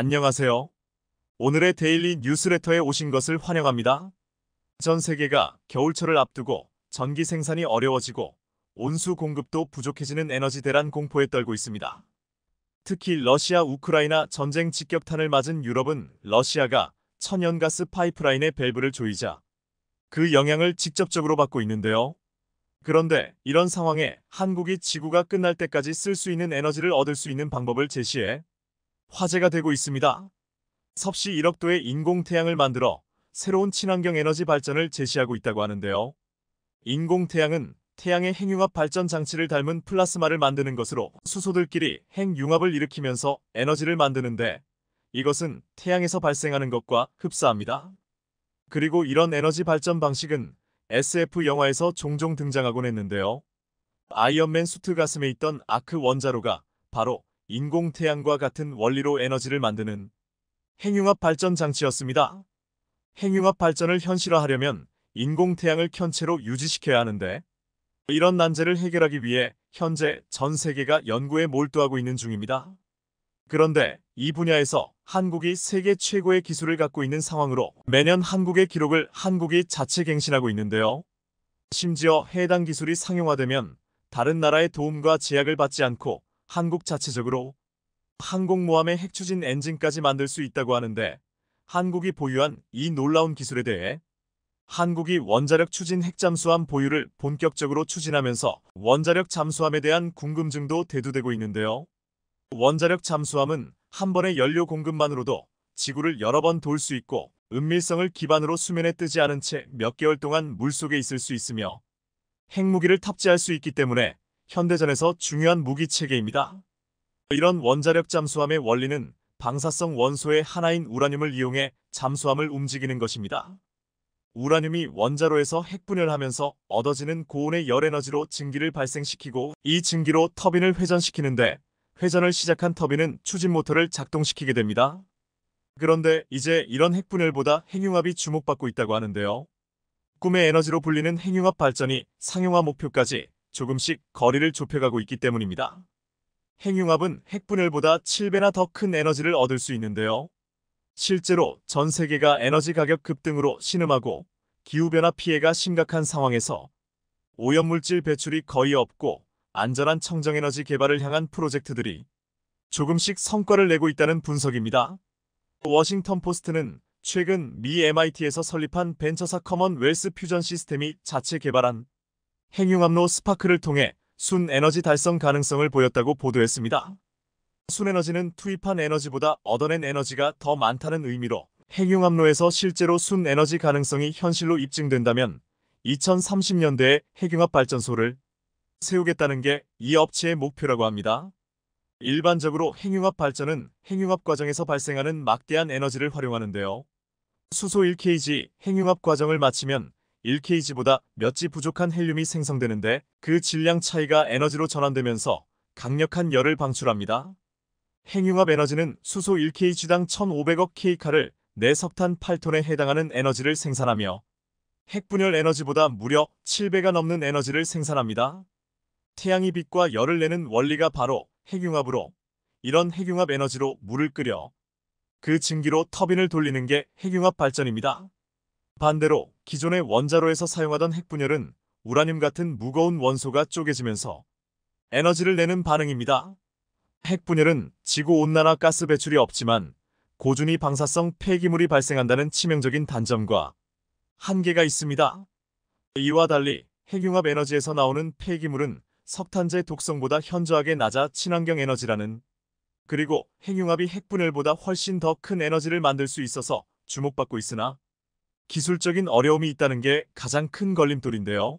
안녕하세요. 오늘의 데일리 뉴스레터에 오신 것을 환영합니다. 전 세계가 겨울철을 앞두고 전기 생산이 어려워지고 온수 공급도 부족해지는 에너지 대란 공포에 떨고 있습니다. 특히 러시아 우크라이나 전쟁 직격탄을 맞은 유럽은 러시아가 천연가스 파이프라인의 밸브를 조이자 그 영향을 직접적으로 받고 있는데요. 그런데 이런 상황에 한국이 지구가 끝날 때까지 쓸 수 있는 에너지를 얻을 수 있는 방법을 제시해 화제가 되고 있습니다. 섭씨 1억도의 인공태양을 만들어 새로운 친환경 에너지 발전을 제시하고 있다고 하는데요. 인공태양은 태양의 핵융합 발전 장치를 닮은 플라스마를 만드는 것으로 수소들끼리 핵융합을 일으키면서 에너지를 만드는데 이것은 태양에서 발생하는 것과 흡사합니다. 그리고 이런 에너지 발전 방식은 SF 영화에서 종종 등장하곤 했는데요. 아이언맨 수트 가슴에 있던 아크 원자로가 바로 인공태양과 같은 원리로 에너지를 만드는 핵융합 발전 장치였습니다. 핵융합 발전을 현실화하려면 인공태양을 현채로 유지시켜야 하는데 이런 난제를 해결하기 위해 현재 전 세계가 연구에 몰두하고 있는 중입니다. 그런데 이 분야에서 한국이 세계 최고의 기술을 갖고 있는 상황으로 매년 한국의 기록을 한국이 자체 갱신하고 있는데요. 심지어 해당 기술이 상용화되면 다른 나라의 도움과 제약을 받지 않고 한국 자체적으로 항공모함의 핵추진 엔진까지 만들 수 있다고 하는데 한국이 보유한 이 놀라운 기술에 대해 한국이 원자력 추진 핵잠수함 보유를 본격적으로 추진하면서 원자력 잠수함에 대한 궁금증도 대두되고 있는데요. 원자력 잠수함은 한 번의 연료 공급만으로도 지구를 여러 번 돌 수 있고 은밀성을 기반으로 수면에 뜨지 않은 채 몇 개월 동안 물속에 있을 수 있으며 핵무기를 탑재할 수 있기 때문에 현대전에서 중요한 무기체계입니다. 이런 원자력 잠수함의 원리는 방사성 원소의 하나인 우라늄을 이용해 잠수함을 움직이는 것입니다. 우라늄이 원자로에서 핵분열하면서 얻어지는 고온의 열에너지로 증기를 발생시키고 이 증기로 터빈을 회전시키는데 회전을 시작한 터빈은 추진 모터를 작동시키게 됩니다. 그런데 이제 이런 핵분열보다 핵융합이 주목받고 있다고 하는데요. 꿈의 에너지로 불리는 핵융합 발전이 상용화 목표까지 조금씩 거리를 좁혀가고 있기 때문입니다. 핵융합은 핵분열보다 7배나 더 큰 에너지를 얻을 수 있는데요. 실제로 전 세계가 에너지 가격 급등으로 신음하고 기후변화 피해가 심각한 상황에서 오염물질 배출이 거의 없고 안전한 청정에너지 개발을 향한 프로젝트들이 조금씩 성과를 내고 있다는 분석입니다. 워싱턴 포스트는 최근 미 MIT에서 설립한 벤처사 커먼웰스 퓨전 시스템이 자체 개발한 핵융합로 스파크를 통해 순에너지 달성 가능성을 보였다고 보도했습니다. 순에너지는 투입한 에너지보다 얻어낸 에너지가 더 많다는 의미로 핵융합로에서 실제로 순에너지 가능성이 현실로 입증된다면 2030년대에 핵융합 발전소를 세우겠다는 게 이 업체의 목표라고 합니다. 일반적으로 핵융합 발전은 핵융합 과정에서 발생하는 막대한 에너지를 활용하는데요. 수소 1kg 핵융합 과정을 마치면 1kg보다 몇지 부족한 헬륨이 생성되는데 그 질량 차이가 에너지로 전환되면서 강력한 열을 방출합니다. 핵융합 에너지는 수소 1kg당 1,500억 k칼을 내석탄 8톤에 해당하는 에너지를 생산하며 핵분열 에너지보다 무려 7배가 넘는 에너지를 생산합니다. 태양이 빛과 열을 내는 원리가 바로 핵융합으로 이런 핵융합 에너지로 물을 끓여 그 증기로 터빈을 돌리는 게 핵융합 발전입니다. 반대로 기존의 원자로에서 사용하던 핵분열은 우라늄 같은 무거운 원소가 쪼개지면서 에너지를 내는 반응입니다. 핵분열은 지구온난화 가스 배출이 없지만 고준위 방사성 폐기물이 발생한다는 치명적인 단점과 한계가 있습니다. 이와 달리 핵융합 에너지에서 나오는 폐기물은 석탄재 독성보다 현저하게 낮아 친환경 에너지라는 그리고 핵융합이 핵분열보다 훨씬 더 큰 에너지를 만들 수 있어서 주목받고 있으나 기술적인 어려움이 있다는 게 가장 큰 걸림돌인데요.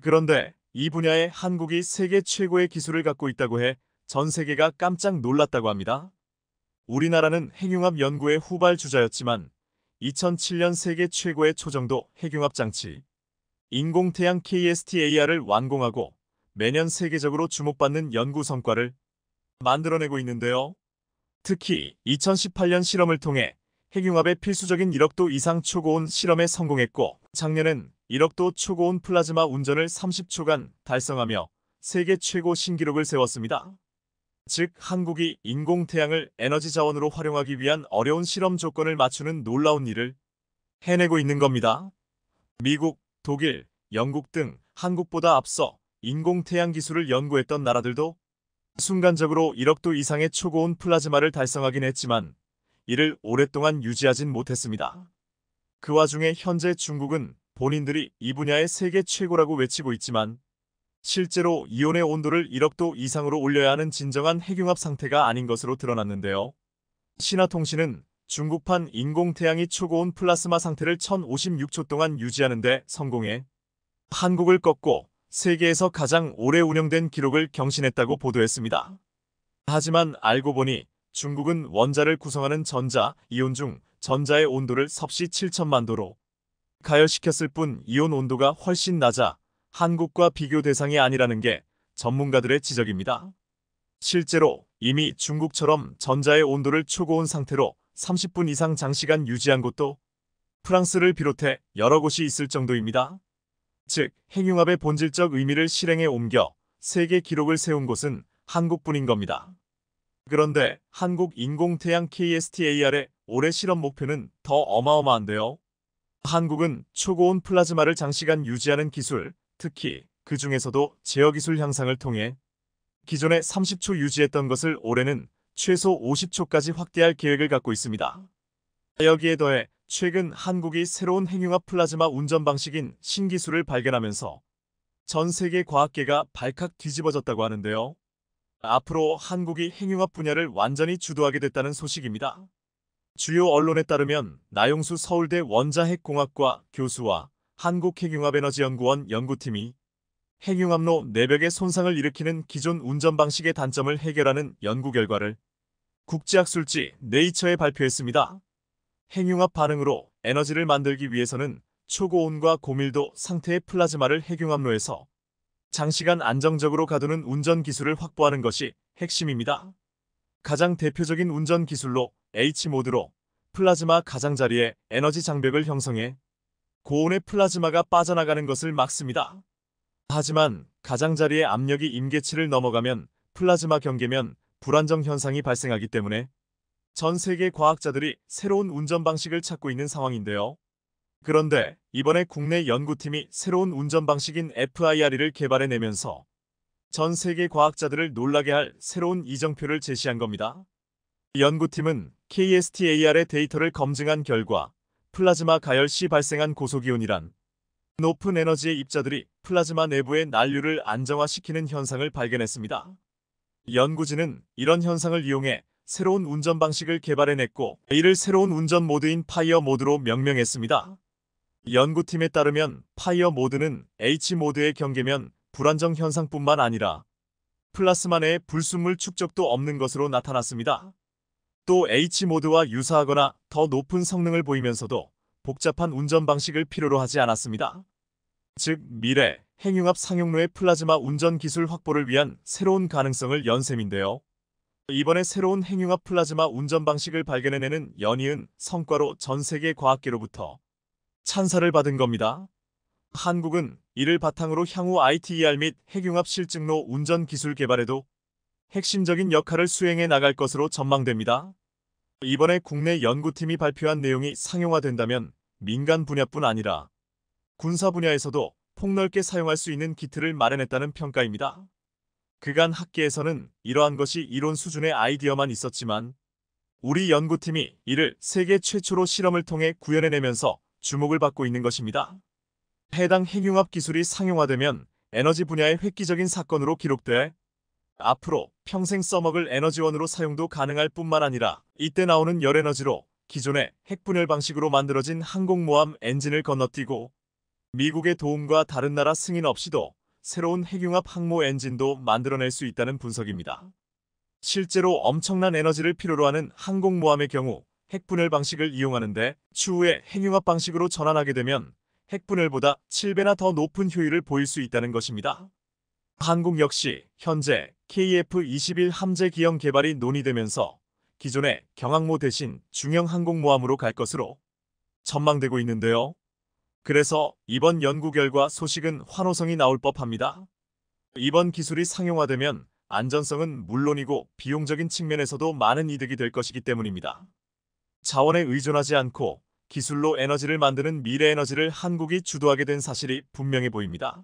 그런데 이 분야에 한국이 세계 최고의 기술을 갖고 있다고 해 전 세계가 깜짝 놀랐다고 합니다. 우리나라는 핵융합 연구의 후발 주자였지만 2007년 세계 최고의 초정도 핵융합 장치 인공태양 KSTAR을 완공하고 매년 세계적으로 주목받는 연구 성과를 만들어내고 있는데요. 특히 2018년 실험을 통해 핵융합의 필수적인 1억도 이상 초고온 실험에 성공했고 작년엔 1억도 초고온 플라즈마 운전을 30초간 달성하며 세계 최고 신기록을 세웠습니다. 즉 한국이 인공태양을 에너지 자원으로 활용하기 위한 어려운 실험 조건을 맞추는 놀라운 일을 해내고 있는 겁니다. 미국, 독일, 영국 등 한국보다 앞서 인공태양 기술을 연구했던 나라들도 순간적으로 1억도 이상의 초고온 플라즈마를 달성하긴 했지만 이를 오랫동안 유지하진 못했습니다. 음. 그 와중에 현재 중국은 본인들이 이 분야의 세계 최고라고 외치고 있지만 실제로 이온의 온도를 1억도 이상으로 올려야 하는 진정한 핵융합 상태가 아닌 것으로 드러났는데요. 신화통신은 중국판 인공태양이 초고온 플라스마 상태를 1056초 동안 유지하는데 성공해 한국을 꺾고 세계에서 가장 오래 운영된 기록을 경신했다고 보도했습니다. 음. 하지만 알고 보니 중국은 원자를 구성하는 전자, 이온 중 전자의 온도를 섭씨 7천만 도로 가열시켰을 뿐 이온 온도가 훨씬 낮아 한국과 비교 대상이 아니라는 게 전문가들의 지적입니다. 실제로 이미 중국처럼 전자의 온도를 초고온 상태로 30분 이상 장시간 유지한 곳도 프랑스를 비롯해 여러 곳이 있을 정도입니다. 즉, 핵융합의 본질적 의미를 실행에 옮겨 세계 기록을 세운 곳은 한국뿐인 겁니다. 그런데 한국 인공태양 KSTAR의 올해 실험 목표는 더 어마어마한데요. 한국은 초고온 플라즈마를 장시간 유지하는 기술, 특히 그 중에서도 제어기술 향상을 통해 기존에 30초 유지했던 것을 올해는 최소 50초까지 확대할 계획을 갖고 있습니다. 여기에 더해 최근 한국이 새로운 핵융합 플라즈마 운전 방식인 신기술을 발견하면서 전 세계 과학계가 발칵 뒤집어졌다고 하는데요. 앞으로 한국이 핵융합 분야를 완전히 주도하게 됐다는 소식입니다. 주요 언론에 따르면 나용수 서울대 원자핵공학과 교수와 한국핵융합에너지연구원 연구팀이 핵융합로 내벽에 네 손상을 일으키는 기존 운전 방식의 단점을 해결하는 연구 결과를 국제학술지 네이처에 발표했습니다. 핵융합 반응으로 에너지를 만들기 위해서는 초고온과 고밀도 상태의 플라즈마를 핵융합로에서 장시간 안정적으로 가두는 운전 기술을 확보하는 것이 핵심입니다. 가장 대표적인 운전 기술로 H모드로 플라즈마 가장자리에 에너지 장벽을 형성해 고온의 플라즈마가 빠져나가는 것을 막습니다. 하지만 가장자리의 압력이 임계치를 넘어가면 플라즈마 경계면 불안정 현상이 발생하기 때문에 전 세계 과학자들이 새로운 운전 방식을 찾고 있는 상황인데요. 그런데 이번에 국내 연구팀이 새로운 운전 방식인 FIRE를 개발해내면서 전 세계 과학자들을 놀라게 할 새로운 이정표를 제시한 겁니다. 연구팀은 KSTAR의 데이터를 검증한 결과 플라즈마 가열 시 발생한 고소기온이란 높은 에너지의 입자들이 플라즈마 내부의 난류를 안정화시키는 현상을 발견했습니다. 연구진은 이런 현상을 이용해 새로운 운전 방식을 개발해냈고 이를 새로운 운전 모드인 파이어 모드로 명명했습니다. 연구팀에 따르면 파이어 모드는 H 모드의 경계면 불안정 현상뿐만 아니라 플라스마 내의 불순물 축적도 없는 것으로 나타났습니다. 또 H 모드와 유사하거나 더 높은 성능을 보이면서도 복잡한 운전 방식을 필요로 하지 않았습니다. 즉 미래 행융합 상용로의 플라즈마 운전 기술 확보를 위한 새로운 가능성을 연셈인데요. 이번에 새로운 행융합 플라즈마 운전 방식을 발견해내는 연이은 성과로 전 세계 과학계로부터 찬사를 받은 겁니다. 한국은 이를 바탕으로 향후 ITER 및 핵융합 실증로 운전 기술 개발에도 핵심적인 역할을 수행해 나갈 것으로 전망됩니다. 이번에 국내 연구팀이 발표한 내용이 상용화된다면 민간 분야뿐 아니라 군사 분야에서도 폭넓게 사용할 수 있는 기틀을 마련했다는 평가입니다. 그간 학계에서는 이러한 것이 이론 수준의 아이디어만 있었지만 우리 연구팀이 이를 세계 최초로 실험을 통해 구현해내면서 주목을 받고 있는 것입니다. 해당 핵융합 기술이 상용화되면 에너지 분야의 획기적인 사건으로 기록돼 앞으로 평생 써먹을 에너지원으로 사용도 가능할 뿐만 아니라 이때 나오는 열에너지로 기존의 핵분열 방식으로 만들어진 항공모함 엔진을 건너뛰고 미국의 도움과 다른 나라 승인 없이도 새로운 핵융합 항모 엔진도 만들어낼 수 있다는 분석입니다. 실제로 엄청난 에너지를 필요로 하는 항공모함의 경우 핵분열 방식을 이용하는데 추후에 핵융합 방식으로 전환하게 되면 핵분열보다 7배나 더 높은 효율을 보일 수 있다는 것입니다. 한국 역시 현재 KF-21 함재 기형 개발이 논의되면서 기존의 경항모 대신 중형 항공모함으로 갈 것으로 전망되고 있는데요. 그래서 이번 연구 결과 소식은 환호성이 나올 법합니다. 이번 기술이 상용화되면 안전성은 물론이고 비용적인 측면에서도 많은 이득이 될 것이기 때문입니다. 자원에 의존하지 않고 기술로 에너지를 만드는 미래 에너지를 한국이 주도하게 된 사실이 분명해 보입니다.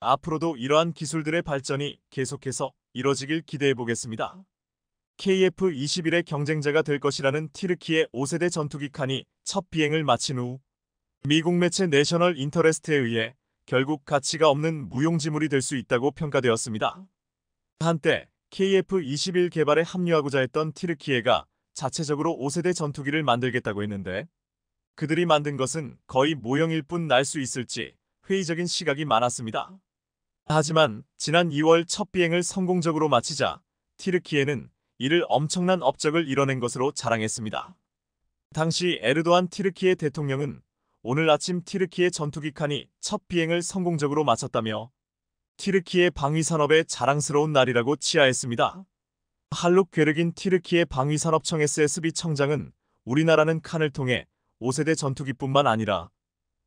앞으로도 이러한 기술들의 발전이 계속해서 이뤄지길 기대해 보겠습니다. KF-21의 경쟁자가 될 것이라는 티르키의 5세대 전투기 칸이 첫 비행을 마친 후 미국 매체 내셔널 인터레스트에 의해 결국 가치가 없는 무용지물이 될 수 있다고 평가되었습니다. 한때 KF-21 개발에 합류하고자 했던 티르키에가 자체적으로 5세대 전투기를 만들겠다고 했는데 그들이 만든 것은 거의 모형일 뿐 날 수 있을지 회의적인 시각이 많았습니다. 하지만 지난 2월 첫 비행을 성공적으로 마치자 티르키에는 이를 엄청난 업적을 이뤄낸 것으로 자랑했습니다. 당시 에르도안 티르키의 대통령은 오늘 아침 티르키의 전투기 칸이 첫 비행을 성공적으로 마쳤다며 티르키의 방위산업의 자랑스러운 날이라고 치하했습니다. 할룩 괴르긴 티르키의 방위산업청 SSB 청장은 우리나라는 칸을 통해 5세대 전투기뿐만 아니라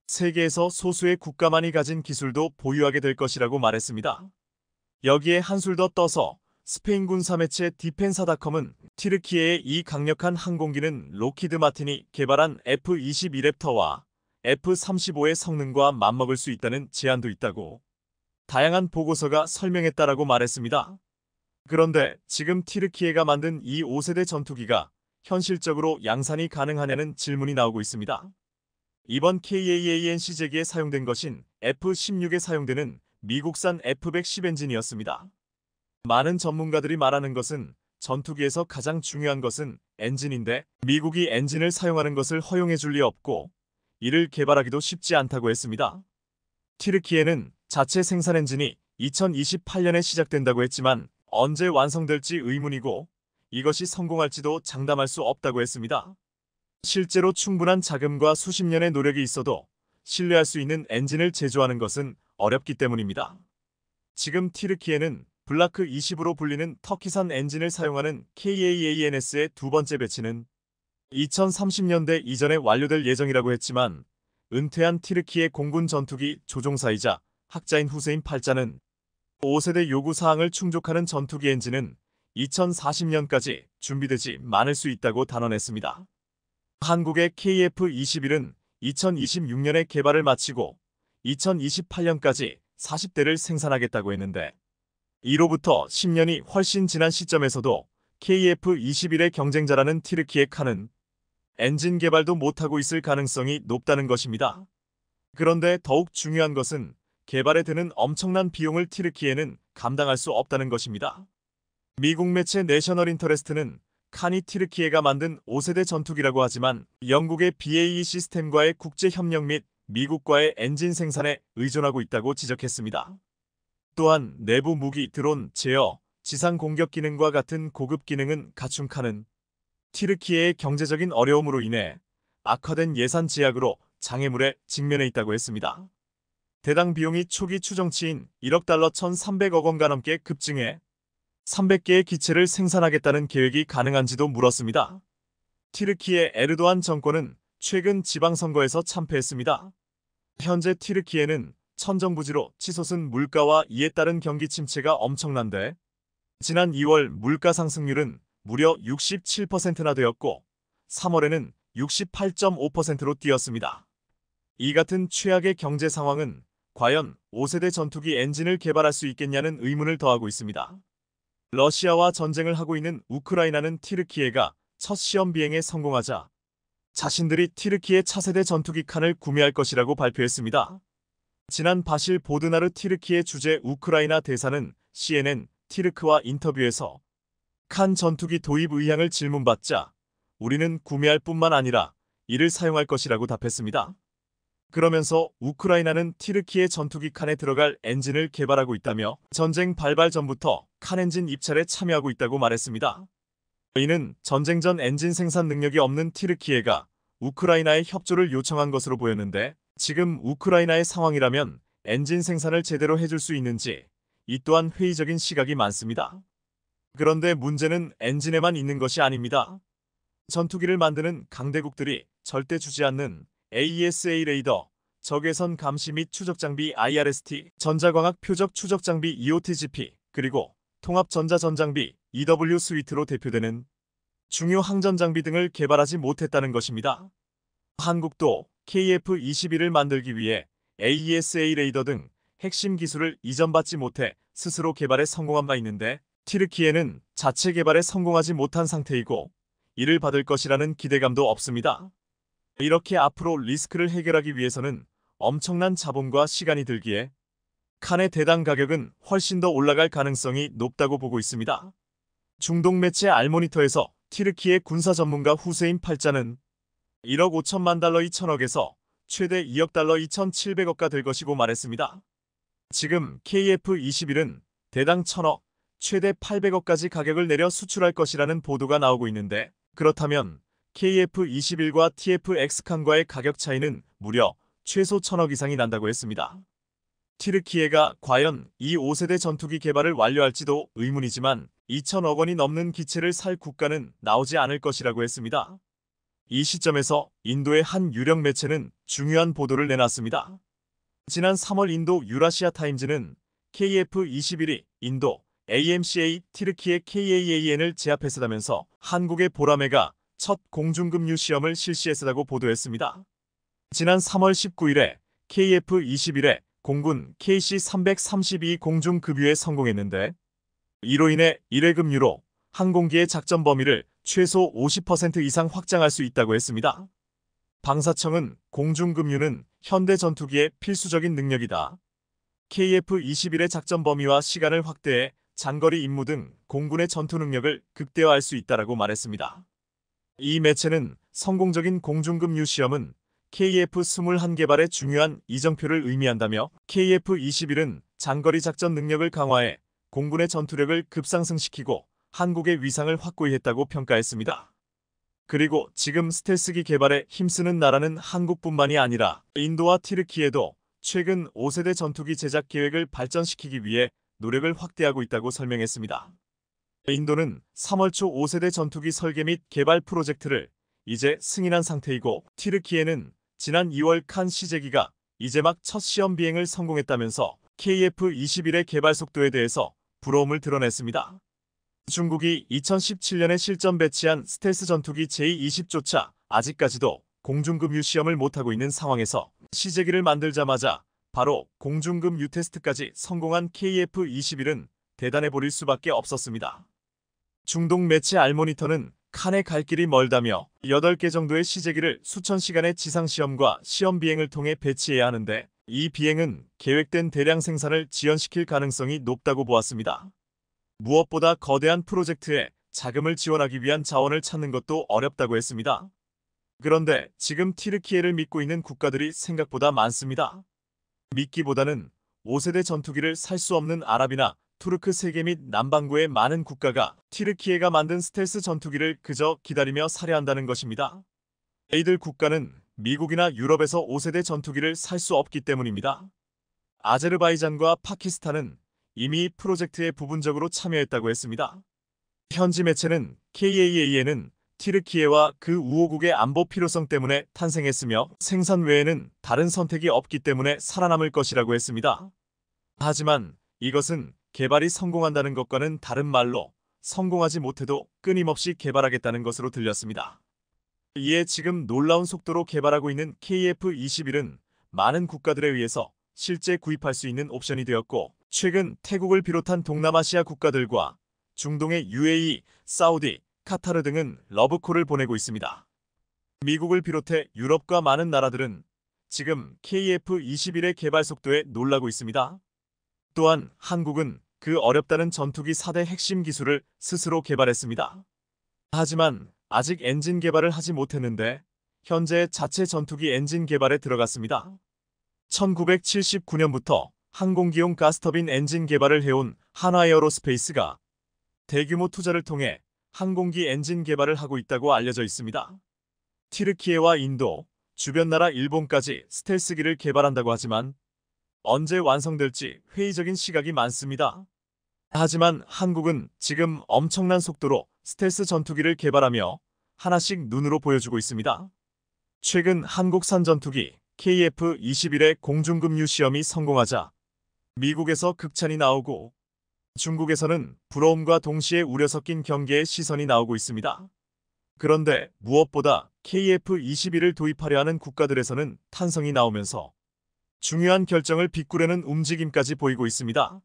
세계에서 소수의 국가만이 가진 기술도 보유하게 될 것이라고 말했습니다. 여기에 한술 더 떠서 스페인군 사매체 디펜사닷컴은 티르키예의 이 강력한 항공기는 로키드 마틴이 개발한 F-22 랩터와 F-35의 성능과 맞먹을 수 있다는 제안도 있다고 다양한 보고서가 설명했다라고 말했습니다. 그런데 지금 티르키에가 만든 이 5세대 전투기가 현실적으로 양산이 가능하냐는 질문이 나오고 있습니다. 이번 KAAN 시제기에 사용된 것인 F-16에 사용되는 미국산 F-110 엔진이었습니다. 많은 전문가들이 말하는 것은 전투기에서 가장 중요한 것은 엔진인데 미국이 엔진을 사용하는 것을 허용해 줄리 없고 이를 개발하기도 쉽지 않다고 했습니다. 티르키에는 자체 생산 엔진이 2028년에 시작된다고 했지만 언제 완성될지 의문이고 이것이 성공할지도 장담할 수 없다고 했습니다. 실제로 충분한 자금과 수십 년의 노력이 있어도 신뢰할 수 있는 엔진을 제조하는 것은 어렵기 때문입니다. 지금 티르키에는 블라크 20으로 불리는 터키산 엔진을 사용하는 KAANS의 두 번째 배치는 2030년대 이전에 완료될 예정이라고 했지만 은퇴한 티르키의 공군 전투기 조종사이자 학자인 후세인 팔자는 5세대 요구사항을 충족하는 전투기 엔진은 2040년까지 준비되지 많을수 있다고 단언했습니다. 한국의 KF-21은 2026년에 개발을 마치고 2028년까지 40대를 생산하겠다고 했는데 이로부터 10년이 훨씬 지난 시점에서도 KF-21의 경쟁자라는 티르키의 칸은 엔진 개발도 못하고 있을 가능성이 높다는 것입니다. 그런데 더욱 중요한 것은 개발에 드는 엄청난 비용을 티르키에는 감당할 수 없다는 것입니다. 미국 매체 내셔널 인터레스트는 카니 티르키에가 만든 5세대 전투기라고 하지만 영국의 BAE 시스템과의 국제 협력 및 미국과의 엔진 생산에 의존하고 있다고 지적했습니다. 또한 내부 무기 드론, 제어, 지상 공격 기능과 같은 고급 기능은 갖춘 칸은 티르키의 에 경제적인 어려움으로 인해 악화된 예산 제약으로 장애물에 직면해 있다고 했습니다. 대당 비용이 초기 추정치인 1억 달러 1,300억 원가 넘게 급증해 300개의 기체를 생산하겠다는 계획이 가능한지도 물었습니다. 티르키의 에르도안 정권은 최근 지방선거에서 참패했습니다. 현재 티르키에는 천정부지로 치솟은 물가와 이에 따른 경기 침체가 엄청난데 지난 2월 물가 상승률은 무려 67%나 되었고 3월에는 68.5%로 뛰었습니다. 이 같은 최악의 경제 상황은 과연 5세대 전투기 엔진을 개발할 수 있겠냐는 의문을 더하고 있습니다. 러시아와 전쟁을 하고 있는 우크라이나는 티르키에가첫 시험 비행에 성공하자 자신들이 티르키의 차세대 전투기 칸을 구매할 것이라고 발표했습니다. 지난 바실 보드나르 티르키의 주재 우크라이나 대사는 CNN 티르크와 인터뷰에서 칸 전투기 도입 의향을 질문받자 우리는 구매할 뿐만 아니라 이를 사용할 것이라고 답했습니다. 그러면서 우크라이나는 티르키의 전투기 칸에 들어갈 엔진을 개발하고 있다며 전쟁 발발 전부터 칸 엔진 입찰에 참여하고 있다고 말했습니다. 이는 전쟁 전 엔진 생산 능력이 없는 티르키에가 우크라이나의 협조를 요청한 것으로 보였는데 지금 우크라이나의 상황이라면 엔진 생산을 제대로 해줄 수 있는지 이 또한 회의적인 시각이 많습니다. 그런데 문제는 엔진에만 있는 것이 아닙니다. 전투기를 만드는 강대국들이 절대 주지 않는 ASA 레이더, 적외선 감시 및 추적 장비 IRST, 전자광학 표적 추적 장비 EOTGP, 그리고 통합 전자 전장비 EW 스위트로 대표되는 중요 항전 장비 등을 개발하지 못했다는 것입니다. 한국도 KF-21을 만들기 위해 AESA 레이더 등 핵심 기술을 이전받지 못해 스스로 개발에 성공한 바 있는데 티르키에는 자체 개발에 성공하지 못한 상태이고 이를 받을 것이라는 기대감도 없습니다. 이렇게 앞으로 리스크를 해결하기 위해서는 엄청난 자본과 시간이 들기에 칸의 대당 가격은 훨씬 더 올라갈 가능성이 높다고 보고 있습니다. 중동 매체 알모니터에서 티르키의 군사 전문가 후세인 팔자는 1억 5천만 달러 2천억에서 최대 2억 달러 2,700억가 될 것이고 말했습니다. 지금 KF-21은 대당 1천억, 최대 800억까지 가격을 내려 수출할 것이라는 보도가 나오고 있는데 그렇다면 KF-21과 TF-X칸과의 가격 차이는 무려 최소 천억 이상이 난다고 했습니다. 튀르키에가 과연 이 5세대 전투기 개발을 완료할지도 의문이지만 2천억 원이 넘는 기체를 살 국가는 나오지 않을 것이라고 했습니다. 이 시점에서 인도의 한 유력 매체는 중요한 보도를 내놨습니다. 지난 3월 인도 유라시아 타임즈는 KF-21이 인도 AMCA 티르키의 KAAN을 제압했다면서 한국의 보라매가 첫 공중금융 시험을 실시했다고 보도했습니다. 지난 3월 19일에 KF21에 공군 KC-332 공중급유에 성공했는데 이로 인해 1회 급유로 항공기의 작전 범위를 최소 50% 이상 확장할 수 있다고 했습니다. 방사청은 공중급유는 현대 전투기의 필수적인 능력이다. KF-21의 작전 범위와 시간을 확대해 장거리 임무 등 공군의 전투 능력을 극대화할 수 있다라고 말했습니다. 이 매체는 성공적인 공중급류 시험은 KF-21개발의 중요한 이정표를 의미한다며 KF-21은 장거리 작전 능력을 강화해 공군의 전투력을 급상승시키고 한국의 위상을 확고히 했다고 평가했습니다. 그리고 지금 스텔스기 개발에 힘쓰는 나라는 한국뿐만이 아니라 인도와 티르키에도 최근 5세대 전투기 제작 계획을 발전시키기 위해 노력을 확대하고 있다고 설명했습니다. 인도는 3월 초 5세대 전투기 설계 및 개발 프로젝트를 이제 승인한 상태이고 티르키에는 지난 2월 칸 시제기가 이제 막 첫 시험 비행을 성공했다면서 KF-21의 개발 속도에 대해서 부러움을 드러냈습니다. 중국이 2017년에 실전 배치한 스텔스 전투기 제20조차 아직까지도 공중급유 시험을 못하고 있는 상황에서 시제기를 만들자마자 바로 공중급유 테스트까지 성공한 KF-21은 대단해 버릴 수밖에 없었습니다. 중동 매체 알모니터는 칸에 갈 길이 멀다며 8개 정도의 시제기를 수천 시간의 지상시험과 시험비행을 통해 배치해야 하는데 이 비행은 계획된 대량 생산을 지연시킬 가능성이 높다고 보았습니다. 무엇보다 거대한 프로젝트에 자금을 지원하기 위한 자원을 찾는 것도 어렵다고 했습니다. 그런데 지금 티르키에를 믿고 있는 국가들이 생각보다 많습니다. 믿기보다는 5세대 전투기를 살 수 없는 아랍이나 투르크 세계 및 남반구의 많은 국가가 티르키에가 만든 스텔스 전투기를 그저 기다리며 살해한다는 것입니다. 이들 국가는 미국이나 유럽에서 5세대 전투기를 살 수 없기 때문입니다. 아제르바이잔과 파키스탄은 이미 프로젝트에 부분적으로 참여했다고 했습니다. 현지 매체는 KAA에는 티르키에와그 우호국의 안보 필요성 때문에 탄생했으며 생산 외에는 다른 선택이 없기 때문에 살아남을 것이라고 했습니다. 하지만 이것은 개발이 성공한다는 것과는 다른 말로 성공하지 못해도 끊임없이 개발하겠다는 것으로 들렸습니다. 이에 지금 놀라운 속도로 개발하고 있는 KF-21은 많은 국가들에 의해서 실제 구입할 수 있는 옵션이 되었고 최근 태국을 비롯한 동남아시아 국가들과 중동의 UAE, 사우디, 카타르 등은 러브콜을 보내고 있습니다. 미국을 비롯해 유럽과 많은 나라들은 지금 KF-21의 개발 속도에 놀라고 있습니다. 또한 한국은 그 어렵다는 전투기 4대 핵심 기술을 스스로 개발했습니다. 하지만 아직 엔진 개발을 하지 못했는데 현재 자체 전투기 엔진 개발에 들어갔습니다. 1979년부터 항공기용 가스터빈 엔진 개발을 해온 하나에어로스페이스가 대규모 투자를 통해 항공기 엔진 개발을 하고 있다고 알려져 있습니다. 티르키에와 인도, 주변 나라 일본까지 스텔스기를 개발한다고 하지만 언제 완성될지 회의적인 시각이 많습니다. 하지만 한국은 지금 엄청난 속도로 스텔스 전투기를 개발하며 하나씩 눈으로 보여주고 있습니다. 최근 한국산 전투기 KF-21의 공중급류 시험이 성공하자 미국에서 극찬이 나오고 중국에서는 부러움과 동시에 우려 섞인 경계의 시선이 나오고 있습니다. 그런데 무엇보다 KF-21을 도입하려 하는 국가들에서는 탄성이 나오면서 중요한 결정을 비꾸려는 움직임까지 보이고 있습니다.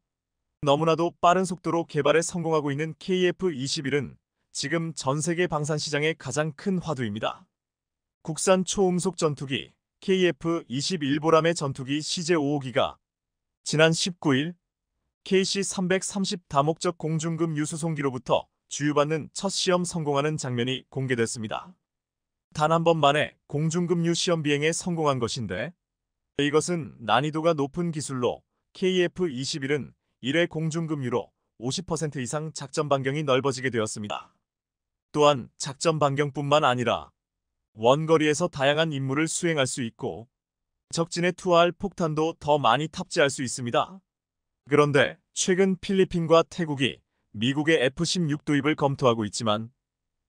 너무나도 빠른 속도로 개발에 성공하고 있는 KF-21은 지금 전 세계 방산 시장의 가장 큰 화두입니다. 국산 초음속 전투기 KF-21 보람의 전투기 CJ-55기가 지난 19일 KC-330 다목적 공중급 유수송기로부터 주유받는 첫 시험 성공하는 장면이 공개됐습니다. 단 한 번만에 공중급유 시험 비행에 성공한 것인데 이것은 난이도가 높은 기술로 KF-21은 1회 공중급유로 50% 이상 작전 반경이 넓어지게 되었습니다. 또한 작전 반경뿐만 아니라 원거리에서 다양한 임무를 수행할 수 있고 적진에 투하할 폭탄도 더 많이 탑재할 수 있습니다. 그런데 최근 필리핀과 태국이 미국의 F-16 도입을 검토하고 있지만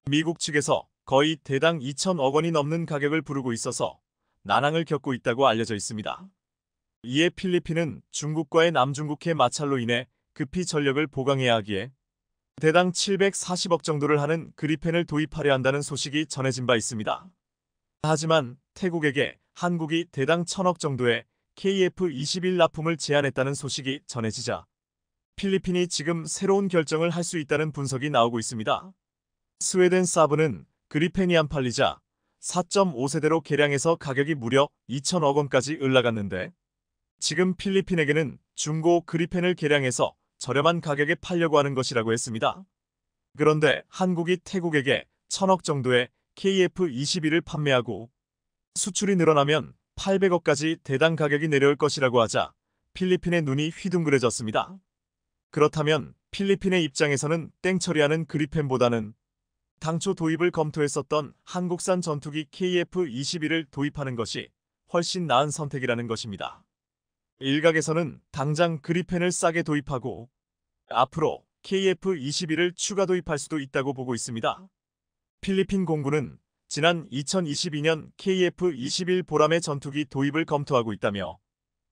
미국 측에서 거의 대당 2천억 원이 넘는 가격을 부르고 있어서 난항을 겪고 있다고 알려져 있습니다. 이에 필리핀은 중국과의 남중국해 마찰로 인해 급히 전력을 보강해야 하기에 대당 740억 정도를 하는 그리펜을 도입하려 한다는 소식이 전해진 바 있습니다. 하지만 태국에게 한국이 대당 1000억 정도의 KF-21 납품을 제안했다는 소식이 전해지자 필리핀이 지금 새로운 결정을 할 수 있다는 분석이 나오고 있습니다. 스웨덴 사브는 그리펜이 안 팔리자 4.5세대로 개량해서 가격이 무려 2천억 원까지 올라갔는데 지금 필리핀에게는 중고 그리펜을 개량해서 저렴한 가격에 팔려고 하는 것이라고 했습니다. 그런데 한국이 태국에게 천억 정도의 KF-21을 판매하고 수출이 늘어나면 800억까지 대당 가격이 내려올 것이라고 하자 필리핀의 눈이 휘둥그레졌습니다. 그렇다면 필리핀의 입장에서는 땡처리하는 그리펜보다는 당초 도입을 검토했었던 한국산 전투기 KF-21을 도입하는 것이 훨씬 나은 선택이라는 것입니다. 일각에서는 당장 그리펜을 싸게 도입하고 앞으로 KF-21을 추가 도입할 수도 있다고 보고 있습니다. 필리핀 공군은 지난 2022년 KF-21 보람의 전투기 도입을 검토하고 있다며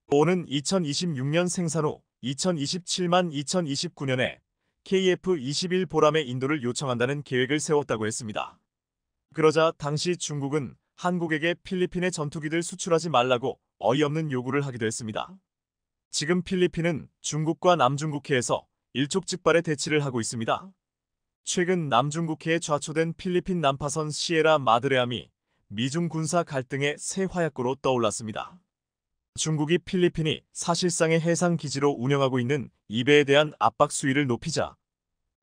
오는 2026년 생산 후 2027만 2029년에 KF-21 보람의 인도를 요청한다는 계획을 세웠다고 했습니다. 그러자 당시 중국은 한국에게 필리핀의 전투기들 수출하지 말라고 어이없는 요구를 하기도 했습니다. 지금 필리핀은 중국과 남중국해에서 일촉즉발의 대치를 하고 있습니다. 최근 남중국해에 좌초된 필리핀 남파선 시에라 마드레암이 미중 군사 갈등의 새 화약고로 떠올랐습니다. 중국이 필리핀이 사실상의 해상기지로 운영하고 있는 이베에 대한 압박 수위를 높이자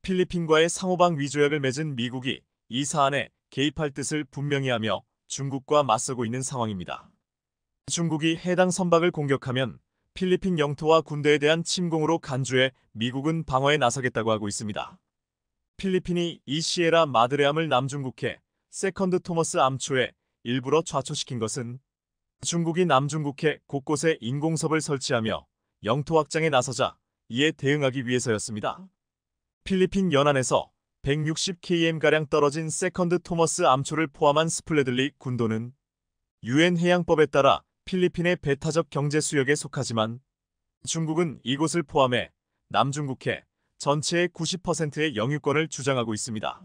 필리핀과의 상호방 위조약을 맺은 미국이 이 사안에 개입할 뜻을 분명히 하며 중국과 맞서고 있는 상황입니다. 중국이 해당 선박을 공격하면 필리핀 영토와 군대에 대한 침공으로 간주해 미국은 방어에 나서겠다고 하고 있습니다. 필리핀이 이 시에라 마드레암을 남중국해 세컨드 토머스 암초에 일부러 좌초시킨 것은 중국이 남중국해 곳곳에 인공섭을 설치하며 영토 확장에 나서자 이에 대응하기 위해서였습니다. 필리핀 연안에서 160km가량 떨어진 세컨드 토머스 암초를 포함한 스플레들리 군도는 유엔 해양법에 따라 필리핀의 배타적 경제 수역에 속하지만 중국은 이곳을 포함해 남중국해 전체의 90%의 영유권을 주장하고 있습니다.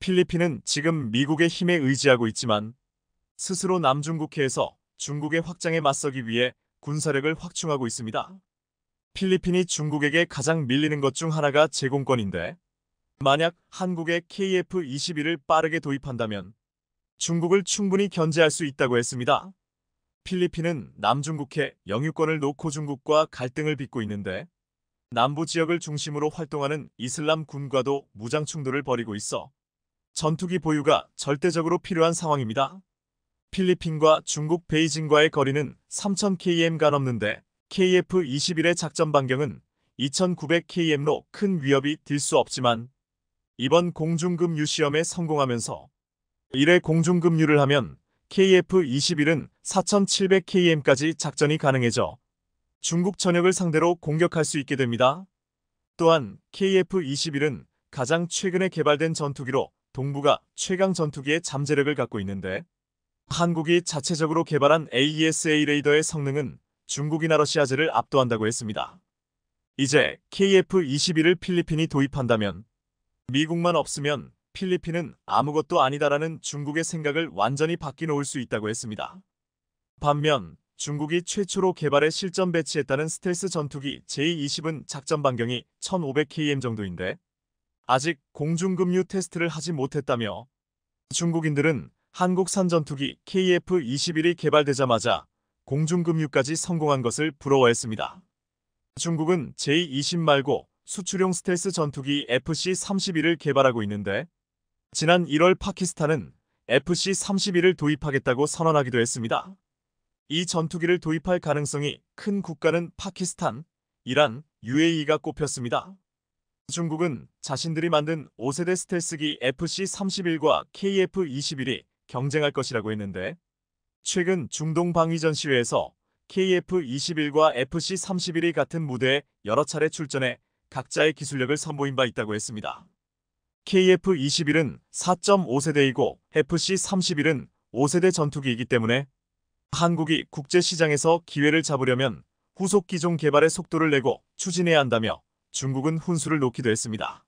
필리핀은 지금 미국의 힘에 의지하고 있지만 스스로 남중국해에서 중국의 확장에 맞서기 위해 군사력을 확충하고 있습니다. 필리핀이 중국에게 가장 밀리는 것 중 하나가 제공권인데 만약 한국의 KF-21을 빠르게 도입한다면 중국을 충분히 견제할 수 있다고 했습니다. 필리핀은 남중국해 영유권을 놓고 중국과 갈등을 빚고 있는데 남부 지역을 중심으로 활동하는 이슬람 군과도 무장 충돌을 벌이고 있어 전투기 보유가 절대적으로 필요한 상황입니다. 필리핀과 중국 베이징과의 거리는 3000km가 넘는데 KF-21의 작전 반경은 2900km로 큰 위협이 될 수 없지만 이번 공중급류 시험에 성공하면서 1회 공중급류를 하면 KF-21은 4700km까지 작전이 가능해져 중국 전역을 상대로 공격할 수 있게 됩니다. 또한 KF-21은 가장 최근에 개발된 전투기로 동북아 최강 전투기의 잠재력을 갖고 있는데 한국이 자체적으로 개발한 AESA e 레이더의 성능은 중국이나 러시아제를 압도한다고 했습니다. 이제 KF-21을 필리핀이 도입한다면 미국만 없으면 필리핀은 아무것도 아니다라는 중국의 생각을 완전히 바뀌놓을 수 있다고 했습니다. 반면 중국이 최초로 개발해 실전 배치했다는 스텔스 전투기 J-20은 작전 반경이 1500km 정도인데 아직 공중급류 테스트를 하지 못했다며 중국인들은 한국산 전투기 KF-21이 개발되자마자 공중금유까지 성공한 것을 부러워했습니다. 중국은 j 2 0 말고 수출용 스텔스 전투기 FC-31을 개발하고 있는데 지난 1월 파키스탄은 FC-31을 도입하겠다고 선언하기도 했습니다. 이 전투기를 도입할 가능성이 큰 국가는 파키스탄, 이란, UAE가 꼽혔습니다. 중국은 자신들이 만든 5세대 스텔스기 FC-31과 KF-21이 경쟁할 것이라고 했는데 최근 중동 방위전 시위에서 KF-21과 FC-31이 같은 무대에 여러 차례 출전해 각자의 기술력을 선보인 바 있다고 했습니다. KF-21은 4.5세대이고 FC-31은 5세대 전투기이기 때문에 한국이 국제시장에서 기회를 잡으려면 후속 기종 개발의 속도를 내고 추진해야 한다며 중국은 훈수를 놓기도 했습니다.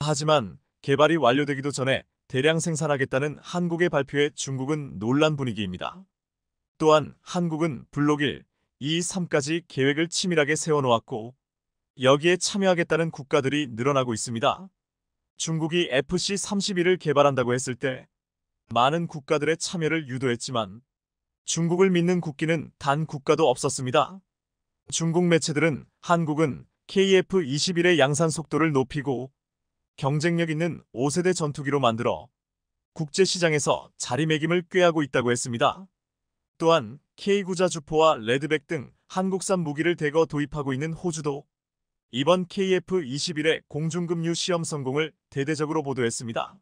하지만 개발이 완료되기도 전에 대량 생산하겠다는 한국의 발표에 중국은 놀란 분위기입니다. 또한 한국은 블록 1, 2, 3까지 계획을 치밀하게 세워놓았고 여기에 참여하겠다는 국가들이 늘어나고 있습니다. 중국이 FC-31을 개발한다고 했을 때 많은 국가들의 참여를 유도했지만 중국을 믿는 국기는 단 국가도 없었습니다. 중국 매체들은 한국은 KF-21의 양산 속도를 높이고 경쟁력 있는 5세대 전투기로 만들어 국제시장에서 자리매김을 꾀하고 있다고 했습니다. 또한 K9자 주포와 레드백 등 한국산 무기를 대거 도입하고 있는 호주도 이번 KF-21의 공중급류 시험 성공을 대대적으로 보도했습니다.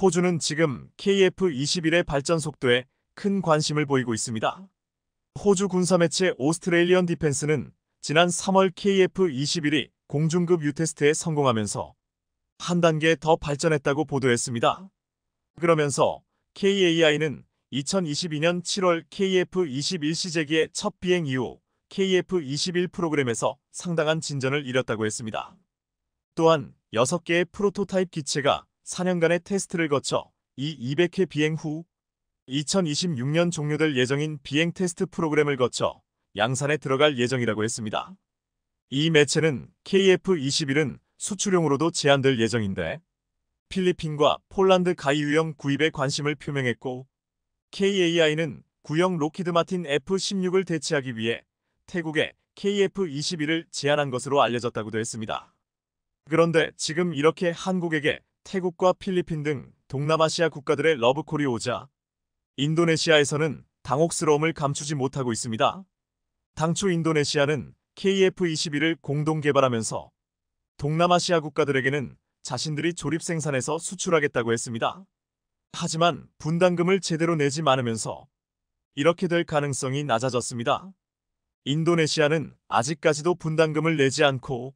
호주는 지금 KF-21의 발전 속도에 큰 관심을 보이고 있습니다. 호주 군사매체 오스트레일리언 디펜스는 지난 3월 KF-21이 공중급 유테스트에 성공하면서 한 단계 더 발전했다고 보도했습니다. 그러면서 KAI는 2022년 7월 KF-21 시제기의 첫 비행 이후 KF-21 프로그램에서 상당한 진전을 이뤘다고 했습니다. 또한 6개의 프로토타입 기체가 4년간의 테스트를 거쳐 이 200회 비행 후 2026년 종료될 예정인 비행 테스트 프로그램을 거쳐 양산에 들어갈 예정이라고 했습니다. 이 매체는 KF-21은 수출용으로도 제한될 예정인데 필리핀과 폴란드 가이 유형 구입에 관심을 표명했고 KAI는 구형 로키드 마틴 F-16을 대체하기 위해 태국의 KF-21을 제안한 것으로 알려졌다고도 했습니다. 그런데 지금 이렇게 한국에게 태국과 필리핀 등 동남아시아 국가들의 러브콜이 오자 인도네시아에서는 당혹스러움을 감추지 못하고 있습니다. 당초 인도네시아는 KF-21을 공동 개발하면서 동남아시아 국가들에게는 자신들이 조립 생산해서 수출하겠다고 했습니다. 하지만 분담금을 제대로 내지 않으면서 이렇게 될 가능성이 낮아졌습니다. 인도네시아는 아직까지도 분담금을 내지 않고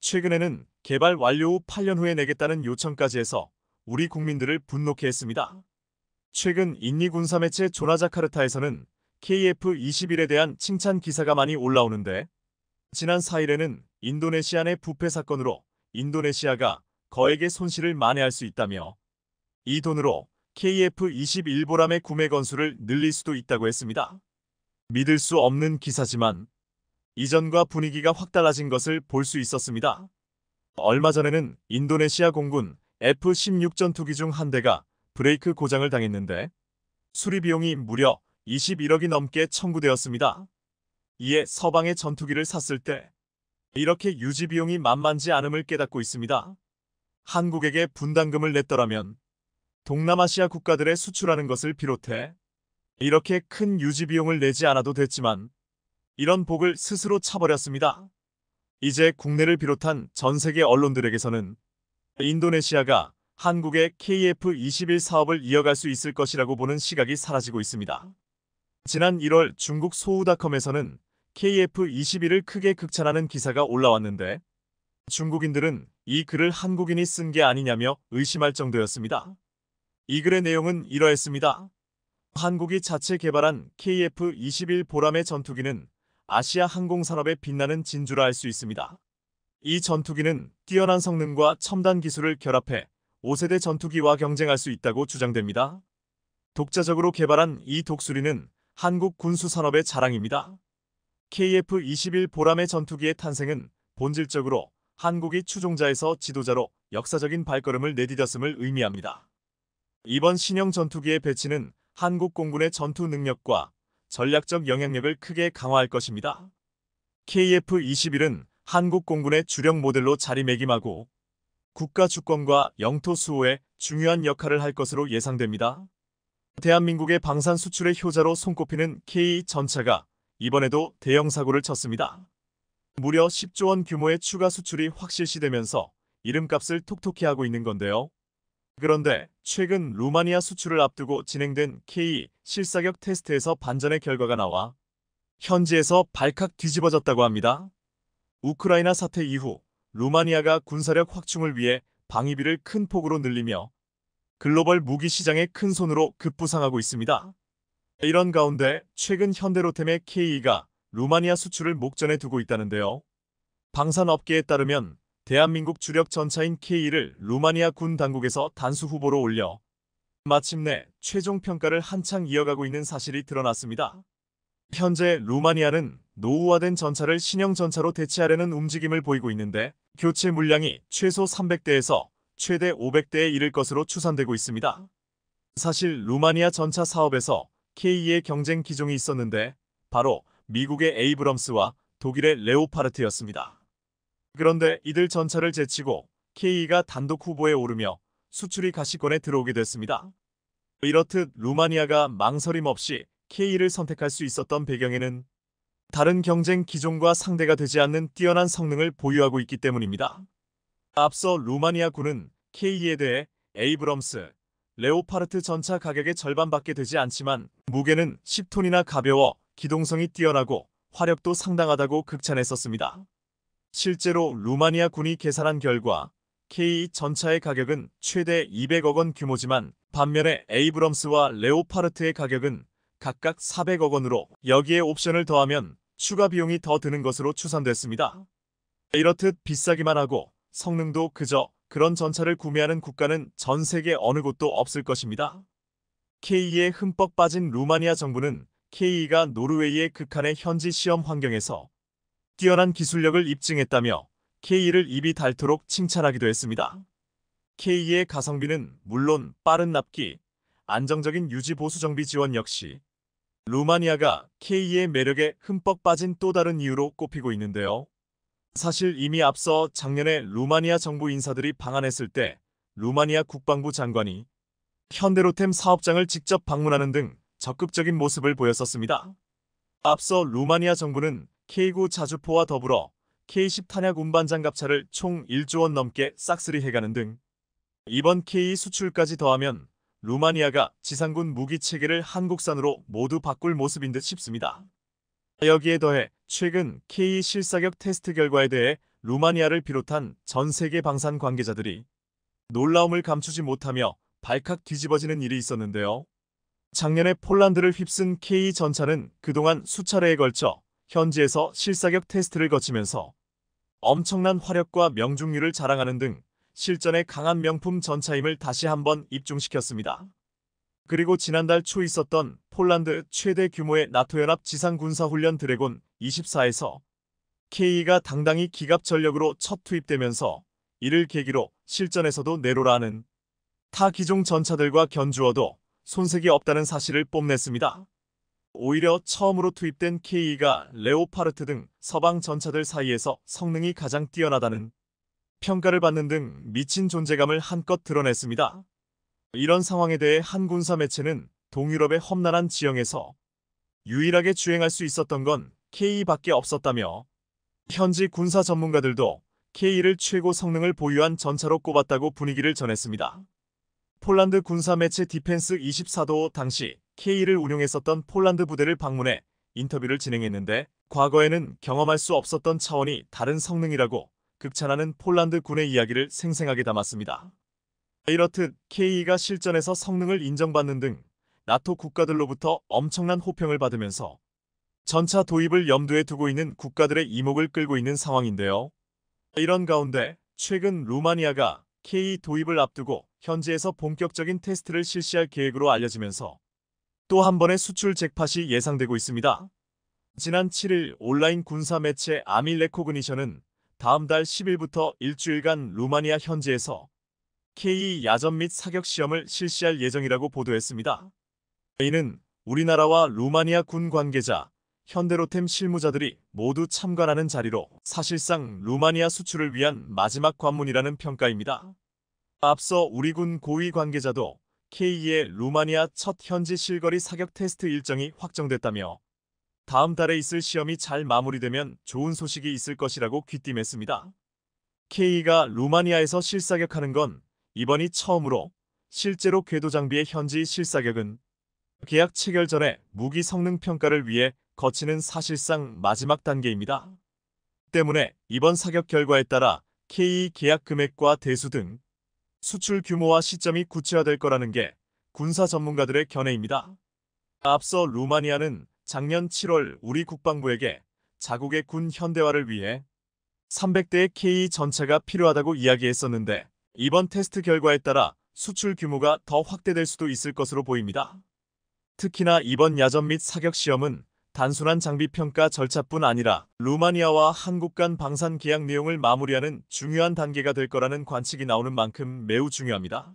최근에는 개발 완료 후 8년 후에 내겠다는 요청까지 해서 우리 국민들을 분노케 했습니다. 최근 인니 군사매체 조나자카르타에서는 KF-21에 대한 칭찬 기사가 많이 올라오는데 지난 4일에는 인도네시아 내 부패 사건으로 인도네시아가 거액의 손실을 만회할 수 있다며 이 돈으로 KF-21 보람의 구매 건수를 늘릴 수도 있다고 했습니다. 믿을 수 없는 기사지만 이전과 분위기가 확 달라진 것을 볼 수 있었습니다. 얼마 전에는 인도네시아 공군 F-16 전투기 중 한 대가 브레이크 고장을 당했는데 수리 비용이 무려 21억이 넘게 청구되었습니다. 이에 서방의 전투기를 샀을 때 이렇게 유지 비용이 만만치 않음을 깨닫고 있습니다. 한국에게 분담금을 냈더라면 동남아시아 국가들의 수출하는 것을 비롯해 이렇게 큰 유지 비용을 내지 않아도 됐지만 이런 복을 스스로 차버렸습니다. 이제 국내를 비롯한 전 세계 언론들에게서는 인도네시아가 한국의 KF-21 사업을 이어갈 수 있을 것이라고 보는 시각이 사라지고 있습니다. 지난 1월 중국 소우닷컴에서는 KF-21을 크게 극찬하는 기사가 올라왔는데 중국인들은 이 글을 한국인이 쓴 게 아니냐며 의심할 정도였습니다. 이 글의 내용은 이러했습니다. 한국이 자체 개발한 KF-21 보람의 전투기는 아시아 항공산업의 빛나는 진주라 할 수 있습니다. 이 전투기는 뛰어난 성능과 첨단 기술을 결합해 5세대 전투기와 경쟁할 수 있다고 주장됩니다. 독자적으로 개발한 이 독수리는 한국 군수산업의 자랑입니다. KF-21 보람의 전투기의 탄생은 본질적으로 한국이 추종자에서 지도자로 역사적인 발걸음을 내디뎠음을 의미합니다. 이번 신형 전투기의 배치는 한국 공군의 전투 능력과 전략적 영향력을 크게 강화할 것입니다. KF-21은 한국 공군의 주력 모델로 자리매김하고 국가 주권과 영토 수호에 중요한 역할을 할 것으로 예상됩니다. 대한민국의 방산 수출의 효자로 손꼽히는 K 전차가 이번에도 대형 사고를 쳤습니다. 무려 10조 원 규모의 추가 수출이 확실시되면서 이름값을 톡톡히 하고 있는 건데요. 그런데 최근 루마니아 수출을 앞두고 진행된 K 실사격 테스트에서 반전의 결과가 나와 현지에서 발칵 뒤집어졌다고 합니다. 우크라이나 사태 이후 루마니아가 군사력 확충을 위해 방위비를 큰 폭으로 늘리며 글로벌 무기 시장의 큰 손으로 급부상하고 있습니다. 이런 가운데 최근 현대로템의 KE가 루마니아 수출을 목전에 두고 있다는데요. 방산업계에 따르면 대한민국 주력 전차인 KE를 루마니아 군 당국에서 단수 후보로 올려 마침내 최종 평가를 한창 이어가고 있는 사실이 드러났습니다. 현재 루마니아는 노후화된 전차를 신형 전차로 대체하려는 움직임을 보이고 있는데 교체 물량이 최소 300대에서 최대 500대에 이를 것으로 추산되고 있습니다. 사실 루마니아 전차 사업에서 K의 경쟁 기종이 있었는데 바로 미국의 에이브럼스와 독일의 레오파르트였습니다. 그런데 이들 전차를 제치고 K가 단독 후보에 오르며 수출이 가시권에 들어오게 됐습니다. 이렇듯 루마니아가 망설임 없이 K를 선택할 수 있었던 배경에는 다른 경쟁 기종과 상대가 되지 않는 뛰어난 성능을 보유하고 있기 때문입니다. 앞서 루마니아 군은 K에 대해 에이브럼스, 레오파르트 전차 가격의 절반밖에 되지 않지만 무게는 10톤이나 가벼워 기동성이 뛰어나고 화력도 상당하다고 극찬했었습니다. 실제로 루마니아 군이 계산한 결과 K2 전차의 가격은 최대 200억 원 규모지만 반면에 에이브럼스와 레오파르트의 가격은 각각 400억 원으로 여기에 옵션을 더하면 추가 비용이 더 드는 것으로 추산됐습니다. 이렇듯 비싸기만 하고 성능도 그저 그런 전차를 구매하는 국가는 전 세계 어느 곳도 없을 것입니다. KE에 흠뻑 빠진 루마니아 정부는 KE가 노르웨이의 극한의 현지 시험 환경에서 뛰어난 기술력을 입증했다며 KE를 입이 닳도록 칭찬하기도 했습니다. KE의 가성비는 물론 빠른 납기, 안정적인 유지보수 정비 지원 역시 루마니아가 KE의 매력에 흠뻑 빠진 또 다른 이유로 꼽히고 있는데요. 사실 이미 앞서 작년에 루마니아 정부 인사들이 방한했을 때 루마니아 국방부 장관이 현대로템 사업장을 직접 방문하는 등 적극적인 모습을 보였었습니다. 앞서 루마니아 정부는 K9 자주포와 더불어 K10 탄약 운반장 갑차를 총 1조 원 넘게 싹쓸이 해가는 등 이번 K 수출까지 더하면 루마니아가 지상군 무기 체계를 한국산으로 모두 바꿀 모습인 듯 싶습니다. 여기에 더해 최근 K 실사격 테스트 결과에 대해 루마니아를 비롯한 전 세계 방산 관계자들이 놀라움을 감추지 못하며 발칵 뒤집어지는 일이 있었는데요. 작년에 폴란드를 휩쓴 K 전차는 그동안 수차례에 걸쳐 현지에서 실사격 테스트를 거치면서 엄청난 화력과 명중률을 자랑하는 등 실전에 강한 명품 전차임을 다시 한번 입증시켰습니다. 그리고 지난달 초 있었던 폴란드 최대 규모의 나토연합 지상군사훈련 드래곤 24에서 KE가 당당히 기갑 전력으로 첫 투입되면서 이를 계기로 실전에서도 내로라는 타 기종 전차들과 견주어도 손색이 없다는 사실을 뽐냈습니다. 오히려 처음으로 투입된 KE가 레오파르트 등 서방 전차들 사이에서 성능이 가장 뛰어나다는 평가를 받는 등 미친 존재감을 한껏 드러냈습니다. 이런 상황에 대해 한 군사 매체는 동유럽의 험난한 지형에서 유일하게 주행할 수 있었던 건 k 밖에 없었다며 현지 군사 전문가들도 k 를 최고 성능을 보유한 전차로 꼽았다고 분위기를 전했습니다. 폴란드 군사 매체 디펜스 24도 당시 k 를 운용했었던 폴란드 부대를 방문해 인터뷰를 진행했는데 과거에는 경험할 수 없었던 차원이 다른 성능이라고 극찬하는 폴란드 군의 이야기를 생생하게 담았습니다. 이렇듯 k 가 실전에서 성능을 인정받는 등 나토 국가들로부터 엄청난 호평을 받으면서 전차 도입을 염두에 두고 있는 국가들의 이목을 끌고 있는 상황인데요. 이런 가운데 최근 루마니아가 K 도입을 앞두고 현지에서 본격적인 테스트를 실시할 계획으로 알려지면서 또 한 번의 수출 잭팟이 예상되고 있습니다. 지난 7일 온라인 군사 매체 아밀레코그니션은 다음 달 10일부터 일주일간 루마니아 현지에서 K 야전 및 사격 시험을 실시할 예정이라고 보도했습니다. 이는 우리나라와 루마니아 군 관계자, 현대로템 실무자들이 모두 참관하는 자리로 사실상 루마니아 수출을 위한 마지막 관문이라는 평가입니다. 앞서 우리 군 고위 관계자도 K2의 루마니아 첫 현지 실거리 사격 테스트 일정이 확정됐다며 다음 달에 있을 시험이 잘 마무리되면 좋은 소식이 있을 것이라고 귀띔했습니다. K가 루마니아에서 실사격하는 건 이번이 처음으로 실제로 궤도 장비의 현지 실사격은 계약 체결 전에 무기 성능 평가를 위해 거치는 사실상 마지막 단계입니다. 때문에 이번 사격 결과에 따라 KE 계약 금액과 대수 등 수출 규모와 시점이 구체화될 거라는 게 군사 전문가들의 견해입니다. 앞서 루마니아는 작년 7월 우리 국방부에게 자국의 군 현대화를 위해 300대의 KE 전차가 필요하다고 이야기했었는데 이번 테스트 결과에 따라 수출 규모가 더 확대될 수도 있을 것으로 보입니다. 특히나 이번 야전 및 사격 시험은 단순한 장비 평가 절차뿐 아니라 루마니아와 한국 간 방산 계약 내용을 마무리하는 중요한 단계가 될 거라는 관측이 나오는 만큼 매우 중요합니다.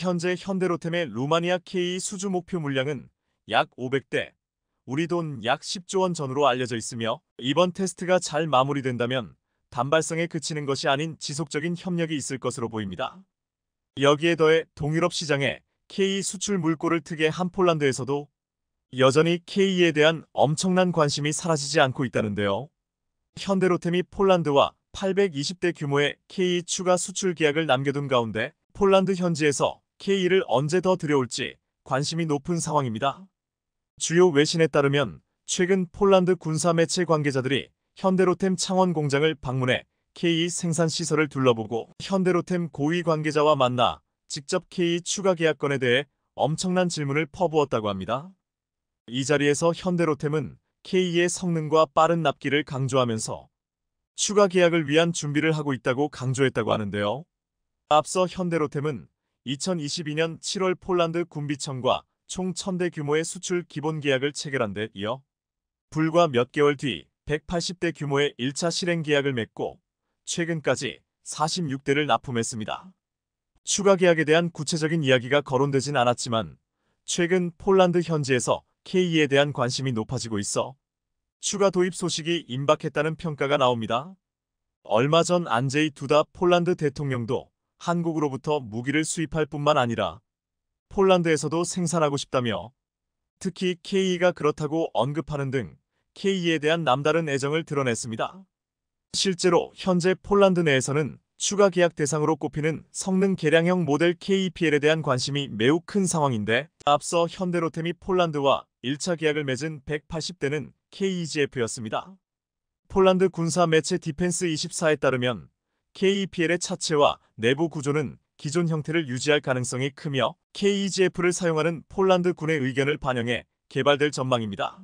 현재 현대로템의 루마니아 K 수주 목표 물량은 약 500대, 우리 돈 약 10조 원전으로 알려져 있으며 이번 테스트가 잘 마무리된다면 단발성에 그치는 것이 아닌 지속적인 협력이 있을 것으로 보입니다. 여기에 더해 동유럽 시장에 K 수출 물꼬를 트게 한 폴란드에서도 여전히 K에 대한 엄청난 관심이 사라지지 않고 있다는데요. 현대로템이 폴란드와 820대 규모의 K 추가 수출 계약을 남겨둔 가운데 폴란드 현지에서 K를 언제 더 들여올지 관심이 높은 상황입니다. 주요 외신에 따르면 최근 폴란드 군사 매체 관계자들이 현대로템 창원 공장을 방문해 K 생산 시설을 둘러보고 현대로템 고위 관계자와 만나 직접 k 추가 계약건에 대해 엄청난 질문을 퍼부었다고 합니다. 이 자리에서 현대로템은 k 의 성능과 빠른 납기를 강조하면서 추가 계약을 위한 준비를 하고 있다고 강조했다고 하는데요. 앞서 현대로템은 2022년 7월 폴란드 군비청과 총 1000대 규모의 수출 기본 계약을 체결한 데 이어 불과 몇 개월 뒤 180대 규모의 1차 실행 계약을 맺고 최근까지 46대를 납품했습니다. 추가 계약에 대한 구체적인 이야기가 거론되진 않았지만 최근 폴란드 현지에서 KE에 대한 관심이 높아지고 있어 추가 도입 소식이 임박했다는 평가가 나옵니다. 얼마 전 안제이 두다 폴란드 대통령도 한국으로부터 무기를 수입할 뿐만 아니라 폴란드에서도 생산하고 싶다며 특히 KE가 그렇다고 언급하는 등 KE에 대한 남다른 애정을 드러냈습니다. 실제로 현재 폴란드 내에서는 추가 계약 대상으로 꼽히는 성능 개량형 모델 KEPL에 대한 관심이 매우 큰 상황인데 앞서 현대로템이 폴란드와 1차 계약을 맺은 180대는 KEGF였습니다. 폴란드 군사 매체 디펜스 24에 따르면 KEPL의 차체와 내부 구조는 기존 형태를 유지할 가능성이 크며 KEGF를 사용하는 폴란드 군의 의견을 반영해 개발될 전망입니다.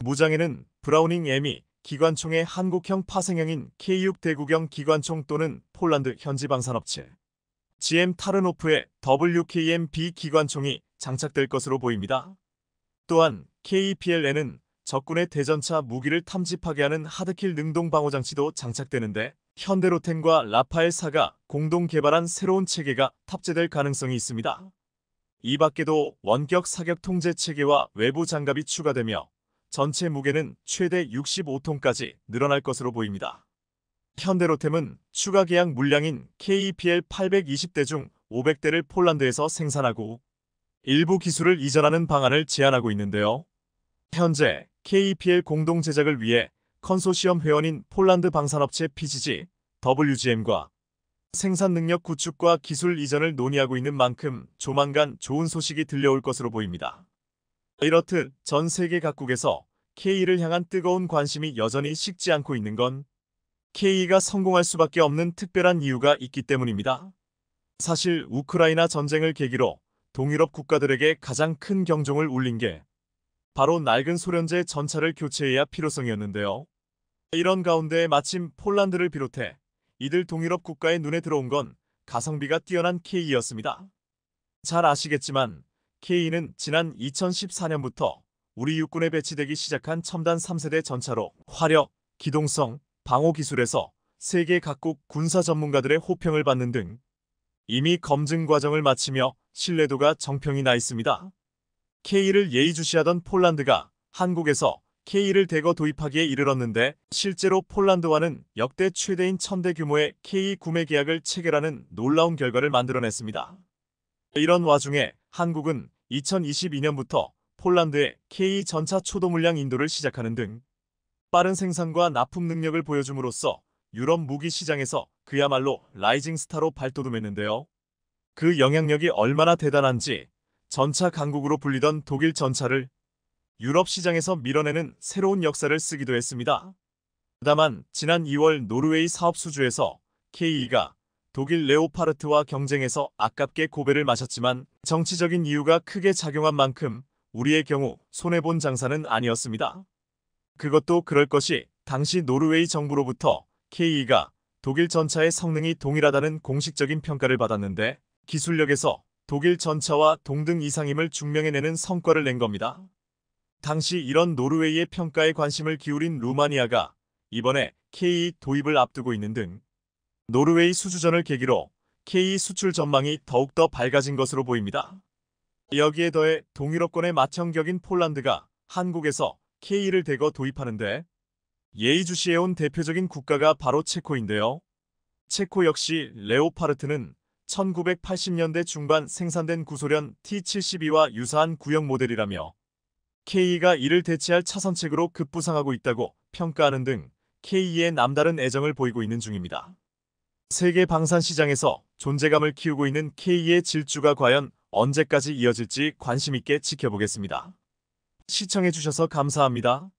무장에는 브라우닝 M이 기관총의 한국형 파생형인 K6 대구경 기관총 또는 폴란드 현지방산업체 GM 타르노프의 WKMB 기관총이 장착될 것으로 보입니다. 또한 KPLN은 적군의 대전차 무기를 탐집하게 하는 하드킬 능동 방어 장치도 장착되는데 현대로텐과 라파엘사가 공동 개발한 새로운 체계가 탑재될 가능성이 있습니다. 이 밖에도 원격 사격 통제 체계와 외부 장갑이 추가되며 전체 무게는 최대 65톤까지 늘어날 것으로 보입니다. 현대로템은 추가 계약 물량인 KEPL 820대 중 500대를 폴란드에서 생산하고 일부 기술을 이전하는 방안을 제안하고 있는데요. 현재 KEPL 공동 제작을 위해 컨소시엄 회원인 폴란드 방산업체 PGG, WGM과 생산 능력 구축과 기술 이전을 논의하고 있는 만큼 조만간 좋은 소식이 들려올 것으로 보입니다. 이렇듯 전 세계 각국에서 K를 향한 뜨거운 관심이 여전히 식지 않고 있는 건 K가 성공할 수밖에 없는 특별한 이유가 있기 때문입니다. 사실 우크라이나 전쟁을 계기로 동유럽 국가들에게 가장 큰 경종을 울린 게 바로 낡은 소련제 전차를 교체해야 필요성이었는데요. 이런 가운데 마침 폴란드를 비롯해 이들 동유럽 국가의 눈에 들어온 건 가성비가 뛰어난 K였습니다. 잘 아시겠지만 K는 지난 2014년부터 우리 육군에 배치되기 시작한 첨단 3세대 전차로 화력, 기동성, 방호 기술에서 세계 각국 군사 전문가들의 호평을 받는 등 이미 검증 과정을 마치며 신뢰도가 정평이 나 있습니다. K를 예의주시하던 폴란드가 한국에서 K를 대거 도입하기에 이르렀는데 실제로 폴란드와는 역대 최대인 천대 규모의 K 구매 계약을 체결하는 놀라운 결과를 만들어냈습니다. 이런 와중에 한국은 2022년부터 폴란드의 K 전차 초도 물량 인도를 시작하는 등 빠른 생산과 납품 능력을 보여줌으로써 유럽 무기 시장에서 그야말로 라이징 스타로 발돋움했는데요. 그 영향력이 얼마나 대단한지 전차 강국으로 불리던 독일 전차를 유럽 시장에서 밀어내는 새로운 역사를 쓰기도 했습니다. 다만 지난 2월 노르웨이 사업 수주에서 KE가 독일 레오파르트와 경쟁에서 아깝게 고배를 마셨지만 정치적인 이유가 크게 작용한 만큼 우리의 경우 손해본 장사는 아니었습니다. 그것도 그럴 것이 당시 노르웨이 정부로부터 KE가 독일 전차의 성능이 동일하다는 공식적인 평가를 받았는데 기술력에서 독일 전차와 동등 이상임을 증명해내는 성과를 낸 겁니다. 당시 이런 노르웨이의 평가에 관심을 기울인 루마니아가 이번에 KE 도입을 앞두고 있는 등 노르웨이 수주전을 계기로 K 수출 전망이 더욱더 밝아진 것으로 보입니다. 여기에 더해 동유럽권의 맞청격인 폴란드가 한국에서 K를 대거 도입하는데 예의주시에온 대표적인 국가가 바로 체코인데요. 체코 역시 레오파르트는 1980년대 중반 생산된 구소련 T-72와 유사한 구형 모델이라며 K가 이를 대체할 차선책으로 급부상하고 있다고 평가하는 등 K의 남다른 애정을 보이고 있는 중입니다. 세계 방산 시장에서 존재감을 키우고 있는 K의 질주가 과연 언제까지 이어질지 관심있게 지켜보겠습니다. 시청해주셔서 감사합니다.